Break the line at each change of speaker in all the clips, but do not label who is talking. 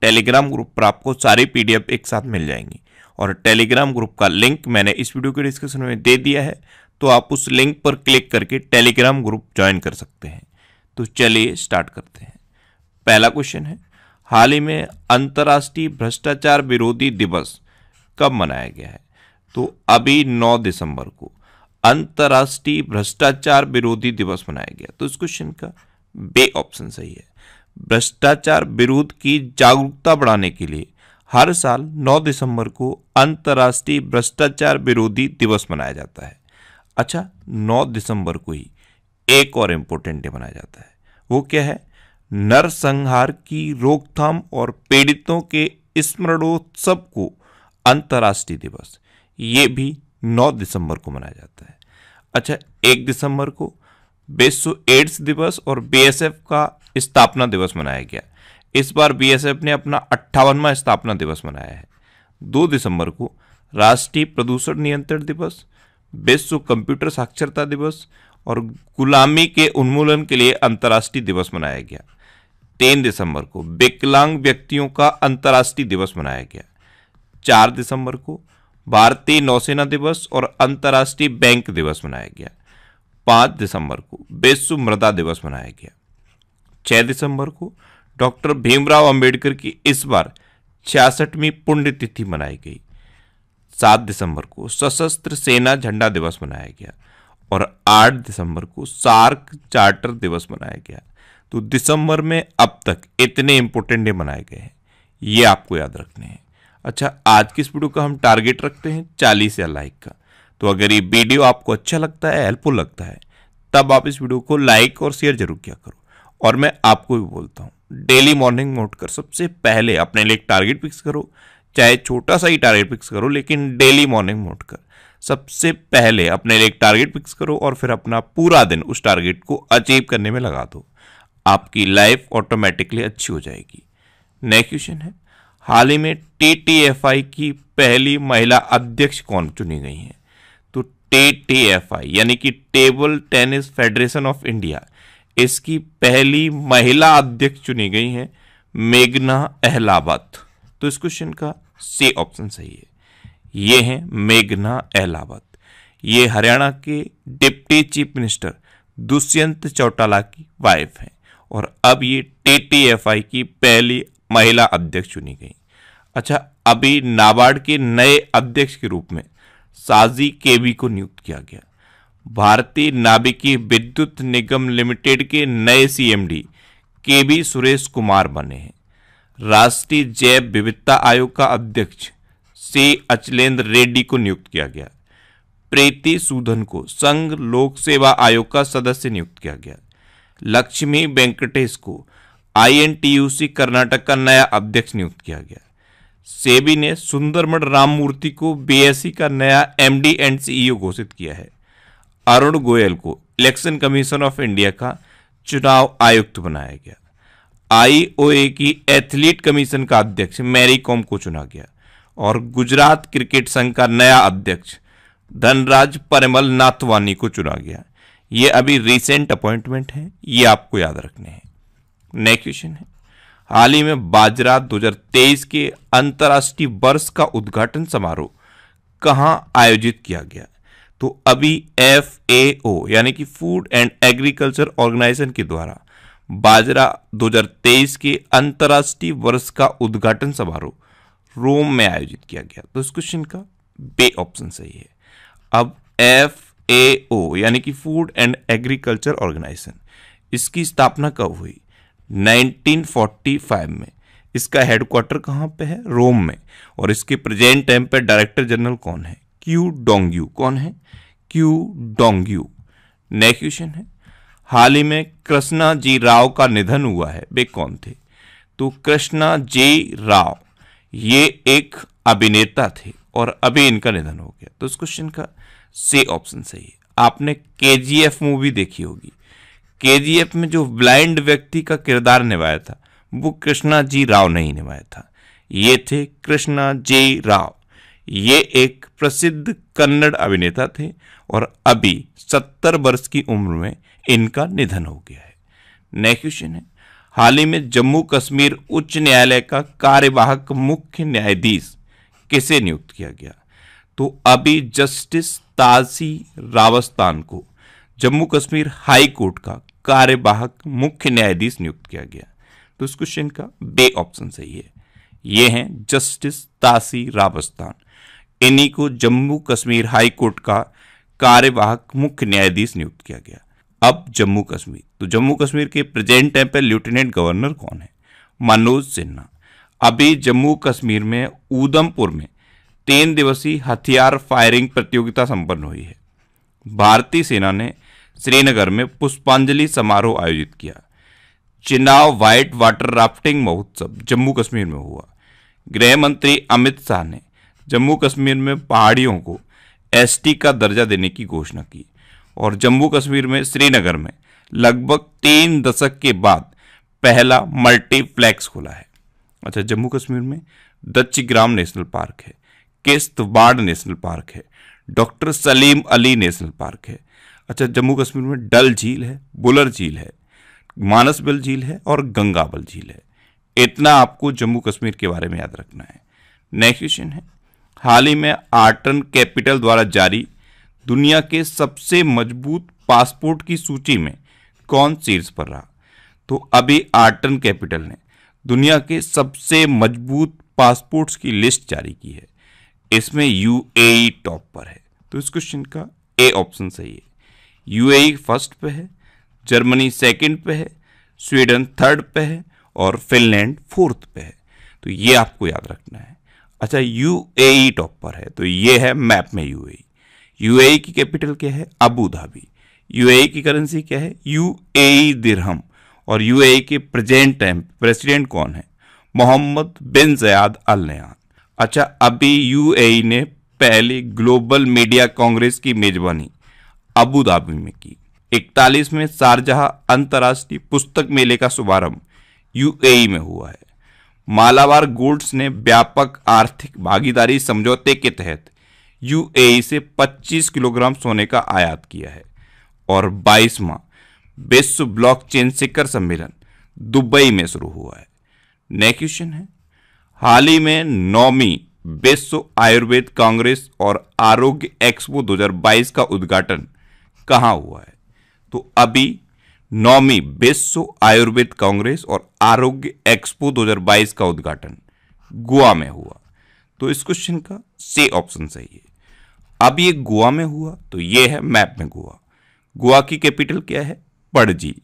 Telegram group पर आपको सारी पीडीएफ एक साथ मिल जाएंगी और टेलीग्राम ग्रुप का लिंक मैंने इस वीडियो के डिस्क्रिप्शन में दे दिया है तो आप उस लिंक पर क्लिक करके टेलीग्राम ग्रुप ज्वाइन कर सकते हैं तो चलिए स्टार्ट करते हैं पहला क्वेश्चन है हाल ही में अंतर्राष्ट्रीय भ्रष्टाचार विरोधी दिवस कब मनाया गया है तो अभी 9 दिसंबर को अंतर्राष्ट्रीय भ्रष्टाचार विरोधी दिवस मनाया गया तो इस क्वेश्चन का बे ऑप्शन सही है भ्रष्टाचार विरोध की जागरूकता बढ़ाने के लिए हर साल 9 दिसंबर को अंतर्राष्ट्रीय भ्रष्टाचार विरोधी दिवस मनाया जाता है अच्छा 9 दिसंबर को ही एक और इम्पोर्टेंट डे मनाया जाता है वो क्या है नरसंहार की रोकथाम और पीड़ितों के स्मरणोत्सव को अंतर्राष्ट्रीय दिवस ये भी 9 दिसंबर को मनाया जाता है अच्छा एक दिसंबर को विश्व एड्स दिवस और बीएसएफ का स्थापना दिवस मनाया गया इस बार बीएसएफ ने अपना अट्ठावनवा स्थापना दिवस मनाया है दो दिसंबर को राष्ट्रीय प्रदूषण नियंत्रण दिवस विश्व कंप्यूटर साक्षरता दिवस और गुलामी के उन्मूलन के लिए अंतर्राष्ट्रीय दिवस मनाया गया तीन दिसंबर को विकलांग व्यक्तियों का अंतर्राष्ट्रीय दिवस मनाया गया चार दिसंबर को भारतीय नौसेना दिवस और अंतर्राष्ट्रीय बैंक दिवस मनाया गया पाँच दिसंबर को विश्व मृदा दिवस मनाया गया छः दिसंबर को डॉक्टर भीमराव अंबेडकर की इस बार छियासठवीं पुण्यतिथि मनाई गई सात दिसंबर को सशस्त्र सेना झंडा दिवस मनाया गया और आठ दिसंबर को सार्क चार्टर दिवस मनाया गया तो दिसंबर में अब तक इतने इंपॉर्टेंट डे मनाए गए हैं ये आपको याद रखने हैं अच्छा आज की इस वीडियो का हम टारगेट रखते हैं चालीस या लाइक का तो अगर ये वीडियो आपको अच्छा लगता है हेल्पफुल लगता है तब आप इस वीडियो को लाइक और शेयर जरूर किया करो और मैं आपको भी बोलता हूँ डेली मॉर्निंग में कर सबसे पहले अपने लिए एक टारगेट फिक्स करो चाहे छोटा सा ही टारगेट फिक्स करो लेकिन डेली मॉर्निंग मोड कर सबसे पहले अपने लिए एक टारगेट फिक्स करो और फिर अपना पूरा दिन उस टारगेट को अचीव करने में लगा दो आपकी लाइफ ऑटोमेटिकली अच्छी हो जाएगी नेक्स्ट क्वेश्चन है हाल ही में टी की पहली महिला अध्यक्ष कौन चुनी गई हैं तो टी यानी कि Table Tennis Federation of India इसकी पहली महिला अध्यक्ष चुनी गई हैं मेघना अहलावत तो इस क्वेश्चन का सी ऑप्शन सही है ये हैं मेघना अहलावत ये हरियाणा के deputy chief minister Dushyant Chautala की वाइफ हैं और अब ये टीटीएफआई की पहली महिला अध्यक्ष चुनी गई अच्छा अभी नाबार्ड के नए अध्यक्ष के रूप में साजी केवी को नियुक्त किया गया भारतीय नाभिकीय विद्युत निगम लिमिटेड के नए सीएमडी के बी सुरेश कुमार बने हैं राष्ट्रीय जैव विविधता आयोग का अध्यक्ष सी अचलेंद्र रेड्डी को नियुक्त किया गया प्रीति सूदन को संघ लोक सेवा आयोग का सदस्य नियुक्त किया गया लक्ष्मी वेंकटेश को आईएनटीयूसी कर्नाटक का नया अध्यक्ष नियुक्त किया गया सेबी ने सुंदरमण राममूर्ति को बीएससी e का नया एमडी एंड सीईओ घोषित किया है अरुण गोयल को इलेक्शन कमीशन ऑफ इंडिया का चुनाव आयुक्त बनाया गया आईओए की एथलीट कमीशन का अध्यक्ष मैरी कॉम को चुना गया और गुजरात क्रिकेट संघ का नया अध्यक्ष धनराज परमल नाथवानी को चुना गया ये अभी रिसेंट अपॉइंटमेंट है ये आपको याद रखने हैं नेक्स्ट क्वेश्चन है हाल ही में बाजरा 2023 के अंतर्राष्ट्रीय वर्ष का उद्घाटन समारोह कहाँ आयोजित किया गया तो अभी एफ ए ओ यानी कि फूड एंड एग्रीकल्चर ऑर्गेनाइजेशन के द्वारा बाजरा 2023 के अंतर्राष्ट्रीय वर्ष का उद्घाटन समारोह रोम में आयोजित किया गया तो इस क्वेश्चन का बे ऑप्शन सही है अब एफ ए ओ यानी कि फूड एंड एग्रीकल्चर ऑर्गेनाइजेशन इसकी स्थापना कब हुई 1945 में इसका हेडक्वार्टर कहाँ पे है रोम में और इसके प्रेजेंट टाइम पे डायरेक्टर जनरल कौन है क्यू यू कौन है क्यू डोंगयू नेक्स्ट क्वेश्चन है हाल ही में कृष्णा जी राव का निधन हुआ है वे कौन थे तो कृष्णा जी राव ये एक अभिनेता थे और अभी इनका निधन हो गया तो इस क्वेश्चन का से ऑप्शन सही है आपने के मूवी देखी होगी के में जो ब्लाइंड व्यक्ति का किरदार निभाया था वो कृष्णा जी राव नहीं निभाया था ये थे कृष्णा जी राव ये एक प्रसिद्ध कन्नड़ अभिनेता थे और अभी सत्तर वर्ष की उम्र में इनका निधन हो गया है नेक्स्ट क्वेश्चन है हाल ही में जम्मू कश्मीर उच्च न्यायालय का कार्यवाहक मुख्य न्यायाधीश किसे नियुक्त किया गया तो अभी जस्टिस तासी रावस्तान को जम्मू कश्मीर हाई कोर्ट का कार्यवाहक मुख्य न्यायाधीश नियुक्त किया गया तो इस क्वेश्चन का बे ऑप्शन सही है ये हैं जस्टिस तासी राबस्तान इन्हीं को जम्मू कश्मीर हाई कोर्ट का कार्यवाहक मुख्य न्यायाधीश नियुक्त किया गया अब जम्मू कश्मीर तो जम्मू कश्मीर के प्रेजेंट टाइम पर लेफ्टिनेंट गवर्नर कौन है मनोज सिन्हा अभी जम्मू कश्मीर में ऊधमपुर में तीन दिवसीय हथियार फायरिंग प्रतियोगिता संपन्न हुई है भारतीय सेना ने श्रीनगर में पुष्पांजलि समारोह आयोजित किया चिनाव व्हाइट वाटर राफ्टिंग महोत्सव जम्मू कश्मीर में हुआ गृह मंत्री अमित शाह ने जम्मू कश्मीर में पहाड़ियों को एसटी का दर्जा देने की घोषणा की और जम्मू कश्मीर में श्रीनगर में लगभग तीन दशक के बाद पहला मल्टीप्लेक्स खुला है अच्छा जम्मू कश्मीर में ग्राम नेशनल पार्क है किश्तवाड़ नेशनल पार्क है doctor Salim Ali national park है अच्छा जम्मू कश्मीर में डल झील है बुलर झील है मानसबल झील है और गंगाबल झील है इतना आपको जम्मू कश्मीर के बारे में याद रखना है नेक्स्ट क्वेश्चन है हाल ही में आर्टन कैपिटल द्वारा जारी दुनिया के सबसे मजबूत पासपोर्ट की सूची में कौन शीर्ष पर रहा तो अभी आर्टन कैपिटल ने दुनिया के सबसे मजबूत पासपोर्ट्स की लिस्ट जारी की है इसमें यू टॉप e पर है तो इस क्वेश्चन का ए ऑप्शन सही है यू फर्स्ट e पे है जर्मनी सेकंड पे है स्वीडन थर्ड पे है और फिनलैंड फोर्थ पे है तो ये आपको याद रखना है अच्छा यू टॉप पर है तो ये है मैप में यूएई यूएई की कैपिटल क्या है अबू धाबी यूएई की करेंसी क्या है यूएई दिरहम और यूएई के प्रेजेंट टाइम प्रेसिडेंट कौन है मोहम्मद बिन जयाद अल नयान अच्छा अभी यूएई ने पहली ग्लोबल मीडिया कांग्रेस की मेजबानी अबू धाबी में की इकतालीस में शारजहा अंतर्राष्ट्रीय पुस्तक मेले का शुभारंभ यूएई में हुआ है मालाबार गोल्ड्स ने व्यापक आर्थिक भागीदारी समझौते के तहत यूएई से 25 किलोग्राम सोने का आयात किया है और 22वां विश्व ब्लॉकचेन शिखर सम्मेलन दुबई में शुरू हुआ है नेक्स्ट क्वेश्चन है हाल ही में नौवीं विश्व आयुर्वेद कांग्रेस और आरोग्य एक्सपो 2022 का उद्घाटन कहाँ हुआ है तो अभी नौमी विश्व आयुर्वेद कांग्रेस और आरोग्य एक्सपो 2022 का उद्घाटन गोवा में हुआ तो इस क्वेश्चन का से ऑप्शन सही है अब ये गोवा में हुआ तो ये है मैप में गोवा गोवा की कैपिटल क्या है पड़जी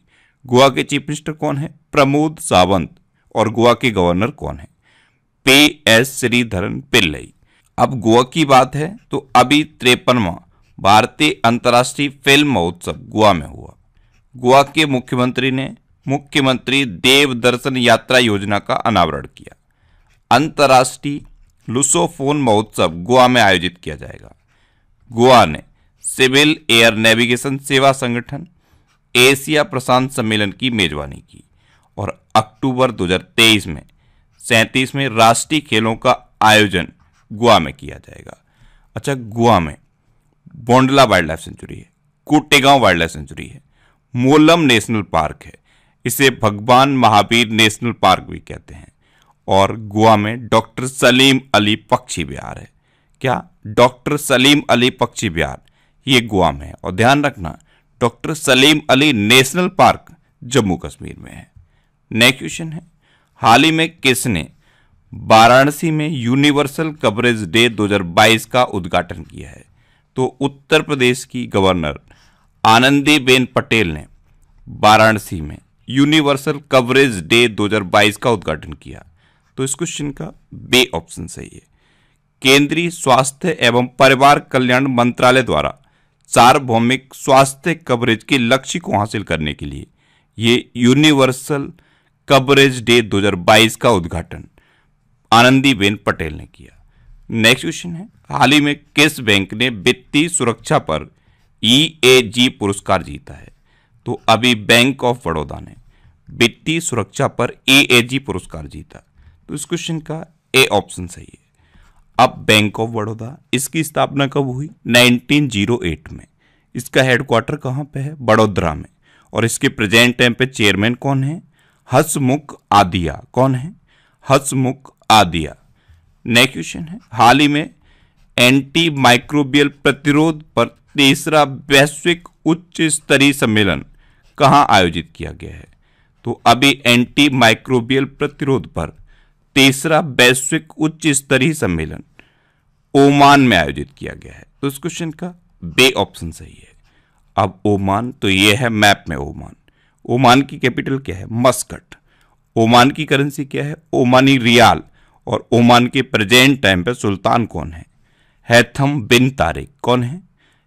गोवा के चीफ मिनिस्टर कौन है प्रमोद सावंत और गोवा के गवर्नर कौन है पे एस श्रीधरन पिल्लई अब गोवा की बात है तो अभी त्रेपनवा भारतीय अंतर्राष्ट्रीय फिल्म महोत्सव गोवा में हुआ गोवा के मुख्यमंत्री ने मुख्यमंत्री देव दर्शन यात्रा योजना का अनावरण किया अंतर्राष्ट्रीय लुसोफोन महोत्सव गोवा में आयोजित किया जाएगा गोवा ने सिविल एयर नेविगेशन सेवा संगठन एशिया प्रशांत सम्मेलन की मेजबानी की और अक्टूबर 2023 में सैंतीस में राष्ट्रीय खेलों का आयोजन गोवा में किया जाएगा अच्छा गोवा में बोंडला वाइल्ड लाइफ सेंचुरी है कोटेगांव वाइल्ड लाइफ सेंचुरी है मोलम नेशनल पार्क है इसे भगवान महावीर नेशनल पार्क भी कहते हैं और गोवा में डॉक्टर सलीम अली पक्षी विहार है क्या डॉक्टर सलीम अली पक्षी विहार ये गोवा में है और ध्यान रखना doctor Salim Ali national park Jammu Kashmir में है नेक्स्ट क्वेश्चन है हाल ही में किसने वाराणसी में यूनिवर्सल कवरेज डे 2022 का उद्घाटन किया है तो उत्तर प्रदेश की गवर्नर आनंदीबेन पटेल ने वाराणसी में यूनिवर्सल कवरेज डे 2022 का उद्घाटन किया तो इस क्वेश्चन का बे ऑप्शन सही है केंद्रीय स्वास्थ्य एवं परिवार कल्याण मंत्रालय द्वारा सार्वभौमिक स्वास्थ्य कवरेज के लक्ष्य को हासिल करने के लिए ये यूनिवर्सल कवरेज डे 2022 का उद्घाटन आनंदीबेन पटेल ने किया नेक्स्ट क्वेश्चन है हाल ही में किस बैंक ने वित्तीय सुरक्षा पर ईएजी e पुरस्कार जीता है तो अभी बैंक ऑफ बड़ौदा ने वित्तीय सुरक्षा पर ईएजी ए जी पुरस्कार जीता तो इस क्वेश्चन का ए ऑप्शन सही है अब बैंक ऑफ बड़ौदा इसकी स्थापना कब हुई 1908 में इसका हेडक्वार्टर कहाँ पे है बड़ोदरा में और इसके प्रेजेंट टाइम पे चेयरमैन कौन है हसमुख आदिया कौन है हसमुख आदिया नेक्स्ट क्वेश्चन है हाल ही में एंटी माइक्रोबियल प्रतिरोध पर तीसरा वैश्विक उच्च स्तरीय सम्मेलन कहाँ आयोजित किया गया है तो अभी एंटी माइक्रोबियल प्रतिरोध पर तीसरा वैश्विक उच्च स्तरीय सम्मेलन ओमान में आयोजित किया गया है तो इस क्वेश्चन का बे ऑप्शन सही है अब ओमान तो ये है मैप में ओमान ओमान की कैपिटल क्या है मस्कट ओमान की करेंसी क्या है ओमानी रियाल और ओमान के प्रेजेंट टाइम पर सुल्तान कौन है हैथम बिन तारिक कौन है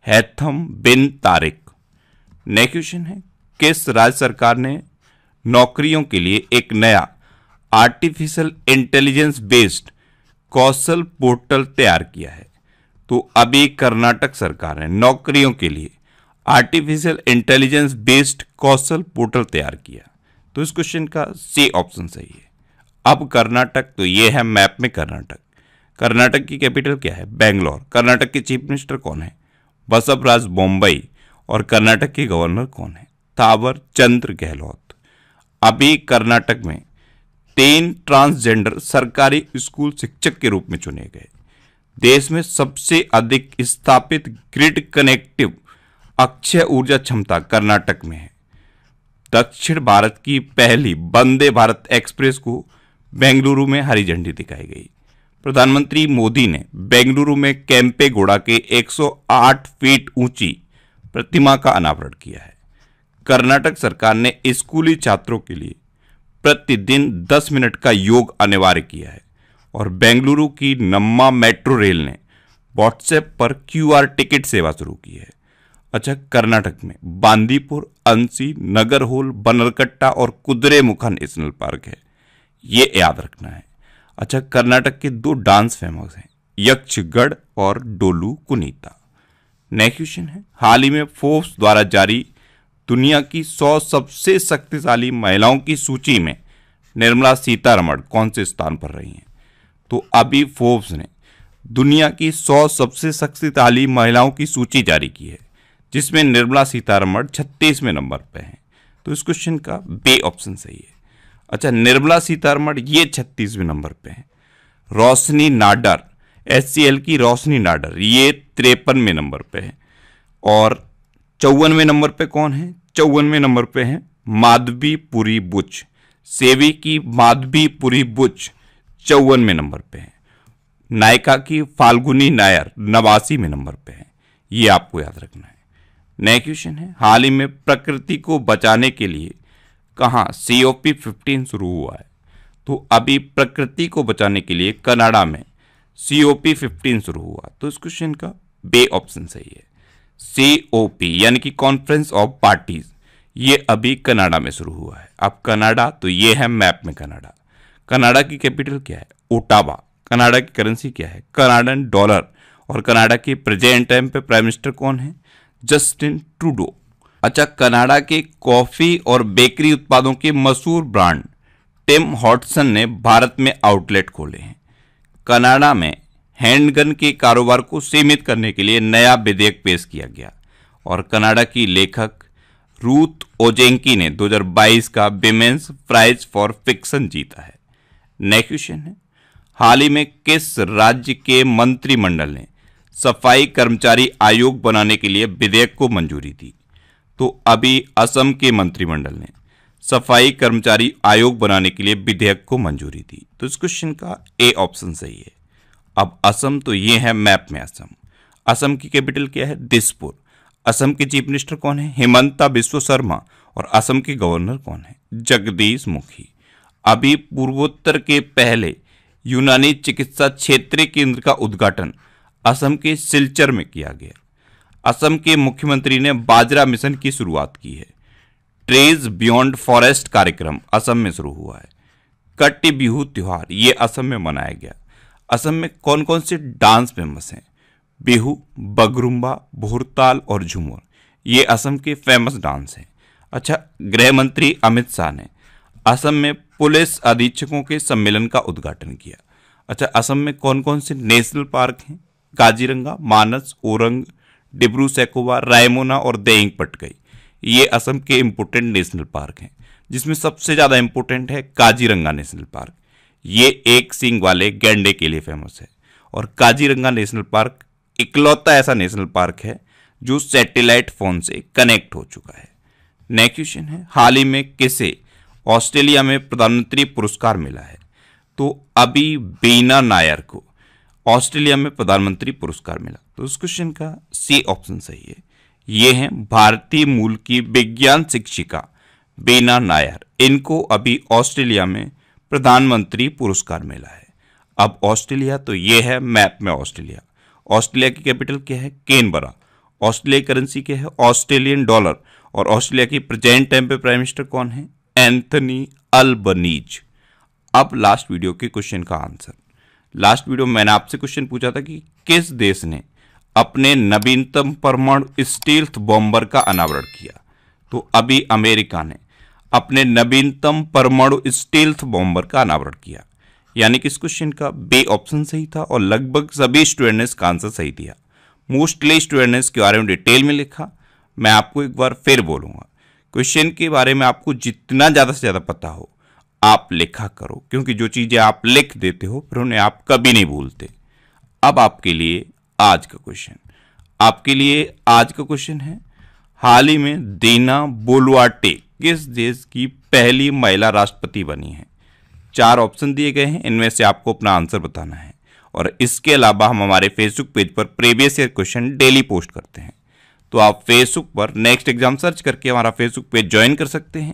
Haitham bin Tariq next question है किस राज्य सरकार ने नौकरियों के लिए एक नया आर्टिफिशियल इंटेलिजेंस बेस्ड कौशल पोर्टल तैयार किया है तो अभी कर्नाटक सरकार ने नौकरियों के लिए आर्टिफिशियल इंटेलिजेंस बेस्ड कौशल पोर्टल तैयार किया तो इस क्वेश्चन का सी ऑप्शन सही है अब कर्नाटक तो ये है मैप में कर्नाटक कर्नाटक की कैपिटल क्या है बेंगलोर कर्नाटक के चीफ मिनिस्टर कौन है बसवराज बॉम्बई और कर्नाटक के गवर्नर कौन है थावर चंद्र गहलोत अभी कर्नाटक में तीन ट्रांसजेंडर सरकारी स्कूल शिक्षक के रूप में चुने गए देश में सबसे अधिक स्थापित ग्रिड कनेक्टिव अक्षय ऊर्जा क्षमता कर्नाटक में है दक्षिण भारत की पहली वंदे भारत एक्सप्रेस को बेंगलुरु में हरी झंडी दिखाई गई प्रधानमंत्री मोदी ने बेंगलुरु में कैंपे घोड़ा के 108 फीट ऊंची प्रतिमा का अनावरण किया है कर्नाटक सरकार ने स्कूली छात्रों के लिए प्रतिदिन 10 मिनट का योग अनिवार्य किया है और बेंगलुरु की नम्मा मेट्रो रेल ने व्हाट्सएप पर क्यूआर टिकट सेवा शुरू की है अच्छा कर्नाटक में बांदीपुर अंसी नगरहोल बनरकट्टा और मुखा नेशनल पार्क है ये याद रखना है अच्छा कर्नाटक के दो डांस फेमस हैं यक्षगढ़ और डोलू कुनीता नेक्स्ट क्वेश्चन है हाल ही में फोर्ब्स द्वारा जारी दुनिया की सौ सबसे शक्तिशाली महिलाओं की सूची में निर्मला सीतारमण कौन से स्थान पर रही हैं तो अभी फोर्ब्स ने दुनिया की सौ सबसे शक्तिशाली महिलाओं की सूची जारी की है जिसमें निर्मला सीतारमण छत्तीसवें नंबर पर हैं तो इस क्वेश्चन का बे ऑप्शन सही है अच्छा निर्मला सीतारमण ये छत्तीसवें नंबर पे हैं रोशनी नाडर एस की रोशनी नाडर ये तिरपनवें नंबर पे है और चौवनवें नंबर पे कौन है चौवनवें नंबर पे हैं माधवी पुरी बुच सेवी की माधवी पुरी बुच चौवनवें नंबर पे है नायिका की फाल्गुनी नायर नवासीवें नंबर पे है ये आपको याद रखना है नया क्वेश्चन है हाल ही में प्रकृति को बचाने के लिए कहाँ सी ओ पी फिफ्टीन शुरू हुआ है तो अभी प्रकृति को बचाने के लिए कनाडा में सी ओ पी फिफ्टीन शुरू हुआ तो इस क्वेश्चन का बे ऑप्शन सही है सी ओ पी यानी कि कॉन्फ्रेंस ऑफ पार्टीज ये अभी कनाडा में शुरू हुआ है अब कनाडा तो ये है मैप में कनाडा कनाडा की कैपिटल क्या है ओटावा कनाडा की करेंसी क्या है कनाडन डॉलर और कनाडा के प्रेजेंट टाइम पे प्राइम मिनिस्टर कौन है जस्टिन ट्रूडो अच्छा कनाडा के कॉफ़ी और बेकरी उत्पादों के मशहूर ब्रांड टिम हॉटसन ने भारत में आउटलेट खोले हैं कनाडा में हैंडगन के कारोबार को सीमित करने के लिए नया विधेयक पेश किया गया और कनाडा की लेखक रूथ ओजेंकी ने 2022 का विमेंस प्राइज फॉर फिक्शन जीता है नेक्स्ट क्वेश्चन है हाल ही में किस राज्य के मंत्रिमंडल ने सफाई कर्मचारी आयोग बनाने के लिए विधेयक को मंजूरी दी तो अभी असम के मंत्रिमंडल ने सफाई कर्मचारी आयोग बनाने के लिए विधेयक को मंजूरी दी तो इस क्वेश्चन का ए ऑप्शन सही है अब असम तो ये है मैप में असम असम की कैपिटल क्या है दिसपुर असम के चीफ मिनिस्टर कौन है हेमंता बिश्व शर्मा और असम के गवर्नर कौन है जगदीश मुखी अभी पूर्वोत्तर के पहले यूनानी चिकित्सा क्षेत्रीय केंद्र का उद्घाटन असम के सिलचर में किया गया असम के मुख्यमंत्री ने बाजरा मिशन की शुरुआत की है ट्रेज बियॉन्ड फॉरेस्ट कार्यक्रम असम में शुरू हुआ है कट्टी बिहू त्यौहार ये असम में मनाया गया असम में कौन कौन से डांस फेमस हैं बिहू बगरुम्बा भोरताल और झुमर ये असम के फेमस डांस हैं अच्छा गृह मंत्री अमित शाह ने असम में पुलिस अधीक्षकों के सम्मेलन का उद्घाटन किया अच्छा असम में कौन कौन से नेशनल पार्क हैं काजीरंगा मानस ओरंग डिब्रू सैकोवा रायमोना और पट गई ये असम के इम्पोर्टेंट नेशनल पार्क हैं जिसमें सबसे ज़्यादा इम्पोर्टेंट है काजीरंगा नेशनल पार्क ये एक सिंग वाले गैंडे के लिए फेमस है और काजीरंगा नेशनल पार्क इकलौता ऐसा नेशनल पार्क है जो सैटेलाइट फ़ोन से कनेक्ट हो चुका है नेक्स्ट क्वेश्चन है हाल ही में किसे ऑस्ट्रेलिया में प्रधानमंत्री पुरस्कार मिला है तो अभी बीना नायर को ऑस्ट्रेलिया में प्रधानमंत्री पुरस्कार मिला तो इस क्वेश्चन का सी ऑप्शन सही है ये हैं भारतीय मूल की विज्ञान शिक्षिका बेना नायर इनको अभी ऑस्ट्रेलिया में प्रधानमंत्री पुरस्कार मिला है अब ऑस्ट्रेलिया तो ये है मैप में ऑस्ट्रेलिया ऑस्ट्रेलिया की कैपिटल क्या है केनबरा ऑस्ट्रेलिया करेंसी क्या है ऑस्ट्रेलियन डॉलर और ऑस्ट्रेलिया की प्रेजेंट टाइम पे प्राइम मिनिस्टर कौन है एंथनी अल्बनीज अब लास्ट वीडियो के क्वेश्चन का आंसर लास्ट वीडियो में मैंने आपसे क्वेश्चन पूछा था कि किस देश ने अपने नवीनतम परमाणु स्टील्थ बॉम्बर का अनावरण किया तो अभी अमेरिका ने अपने नवीनतम परमाणु स्टील्थ बॉम्बर का अनावरण किया यानी कि इस क्वेश्चन का बे ऑप्शन सही था और लगभग सभी स्टूडेंट ने इसका आंसर सही दिया मोस्टली स्टूडेंट ने इसके बारे में डिटेल में लिखा मैं आपको एक बार फिर बोलूँगा क्वेश्चन के बारे में आपको जितना ज़्यादा से ज़्यादा पता हो आप लिखा करो क्योंकि जो चीज़ें आप लिख देते हो फिर उन्हें आप कभी नहीं भूलते अब आपके लिए आज का क्वेश्चन आपके लिए आज का क्वेश्चन है हाल ही में दीना बोलवाटे किस देश की पहली महिला राष्ट्रपति बनी है चार ऑप्शन दिए गए हैं इनमें से आपको अपना आंसर बताना है और इसके अलावा हम हमारे फेसबुक पेज पर previous year question daily post करते हैं तो आप फेसबुक पर नेक्स्ट एग्जाम सर्च करके हमारा फेसबुक पेज ज्वाइन कर सकते हैं